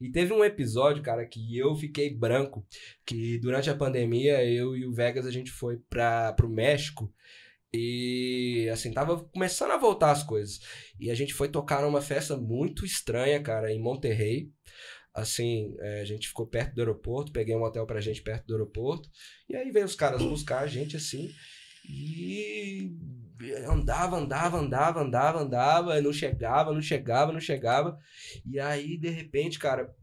E teve um episódio, cara, que eu fiquei branco, que durante a pandemia eu e o Vegas a gente foi para pro México. E assim, tava começando a voltar as coisas. E a gente foi tocar numa festa muito estranha, cara, em Monterrey. Assim, é, a gente ficou perto do aeroporto, peguei um hotel pra gente perto do aeroporto. E aí veio os caras buscar a gente, assim. E andava, andava, andava, andava, andava, não chegava, não chegava, não chegava. E aí, de repente, cara,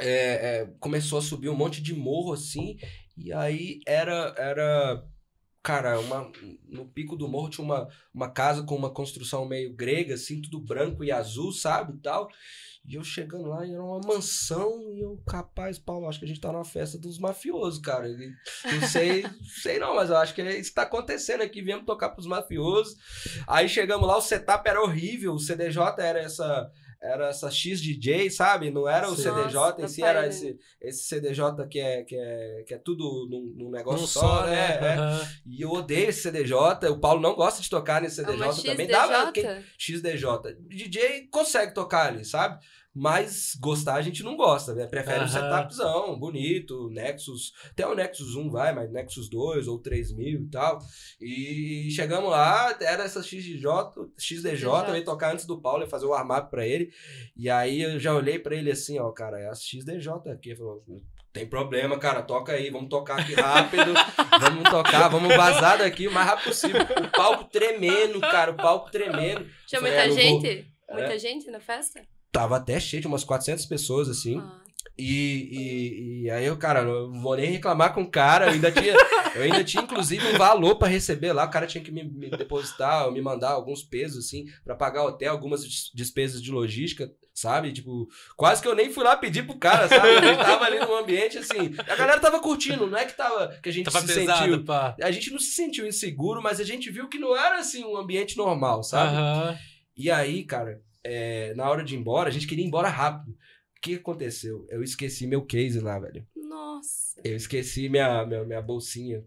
é, é, começou a subir um monte de morro assim. E aí era, era cara, uma, no pico do morro tinha uma, uma casa com uma construção meio grega, assim, tudo branco e azul, sabe, e tal. E eu chegando lá, era uma mansão, e eu, capaz, Paulo, acho que a gente tá numa festa dos mafiosos, cara. E, não sei, sei não, mas eu acho que é isso que tá acontecendo aqui, viemos tocar pros mafiosos. Aí chegamos lá, o setup era horrível, o CDJ era essa era essa XDJ, sabe? Não era o Sim. CDJ Nossa, em si, era esse, esse CDJ que é, que é, que é tudo num, num negócio só, só, né? uhum. E eu odeio esse CDJ, o Paulo não gosta de tocar nesse CDJ é também. XDJ? Dava, quem, XDJ. DJ consegue tocar ali, sabe? Mas gostar a gente não gosta, né? Prefere uhum. um setupzão, bonito, Nexus. Até o Nexus 1 vai, mas Nexus 2 ou 3000 e tal. E chegamos lá, era essa XDJ, XDJ, eu ia tocar antes do Paulo, ia fazer o armário pra ele. E aí eu já olhei pra ele assim, ó, cara, é a XDJ aqui. Falou, tem problema, cara, toca aí, vamos tocar aqui rápido, vamos tocar, vamos vazar daqui o mais rápido possível. O palco tremendo, cara, o palco tremendo. Tinha muita gente? Vou... Muita é. é. gente na festa? tava até cheio de umas 400 pessoas, assim. Ah. E, e, e, aí eu, cara, eu não vou nem reclamar com o cara. Eu ainda tinha, eu ainda tinha inclusive, um valor para receber lá. O cara tinha que me, me depositar, me mandar alguns pesos, assim, para pagar hotel, algumas despesas de logística, sabe? Tipo, quase que eu nem fui lá pedir pro cara, sabe? gente tava ali no ambiente, assim. A galera tava curtindo, não é que tava. Que a gente tava se pesado, sentiu. Pá. A gente não se sentiu inseguro, mas a gente viu que não era, assim, um ambiente normal, sabe? Uhum. E aí, cara é, na hora de ir embora, a gente queria ir embora rápido. O que aconteceu? Eu esqueci meu case lá, velho. Nossa. Eu esqueci minha, minha, minha bolsinha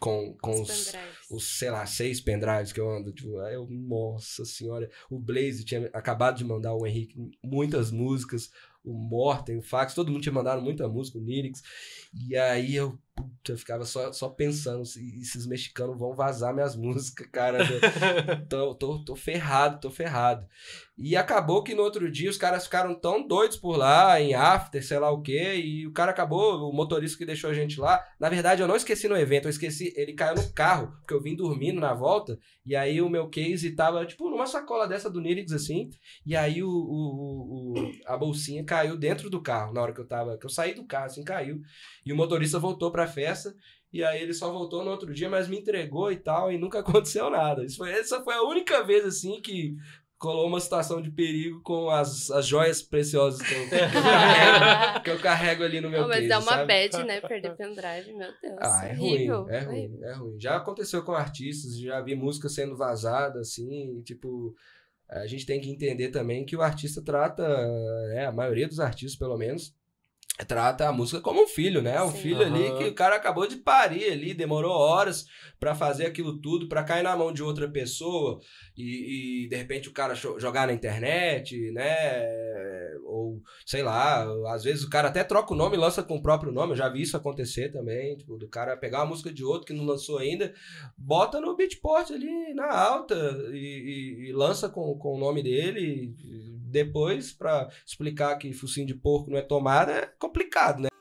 com, com os, os, os, sei lá, seis pendrives que eu ando. Tipo, aí eu, nossa senhora. O Blaze tinha acabado de mandar o Henrique muitas músicas. O Morten, o Fax, todo mundo tinha mandado muita música, o Nirix. E aí eu, puta, eu ficava só, só pensando se esses mexicanos vão vazar minhas músicas, cara. tô, tô, tô ferrado, tô ferrado. E acabou que no outro dia os caras ficaram tão doidos por lá, em after, sei lá o quê, e o cara acabou, o motorista que deixou a gente lá. Na verdade, eu não esqueci no evento, eu esqueci, ele caiu no carro, porque eu vim dormindo na volta, e aí o meu case tava, tipo, numa sacola dessa do Nirix, assim, e aí o, o, o, a bolsinha caiu dentro do carro, na hora que eu tava, que eu saí do carro, assim, caiu. E o motorista voltou pra festa. E aí ele só voltou no outro dia, mas me entregou e tal, e nunca aconteceu nada. Isso foi, essa foi a única vez, assim, que colou uma situação de perigo com as, as joias preciosas que eu, que, eu carrego, que eu carrego ali no meu Não, Mas é uma sabe? bad, né? Perder pendrive, meu Deus. Ah, é, é ruim, é ruim, é ruim. Já aconteceu com artistas, já vi música sendo vazada, assim, tipo... A gente tem que entender também que o artista trata, né, a maioria dos artistas, pelo menos, trata a música como um filho, né? Um Sim. filho uhum. ali que o cara acabou de parir ali, demorou horas para fazer aquilo tudo, para cair na mão de outra pessoa e, e de repente o cara jogar na internet, né? ou sei lá, às vezes o cara até troca o nome e lança com o próprio nome, eu já vi isso acontecer também, tipo, do cara pegar uma música de outro que não lançou ainda, bota no Beatport ali na alta e, e, e lança com, com o nome dele, depois para explicar que focinho de porco não é tomada é complicado, né?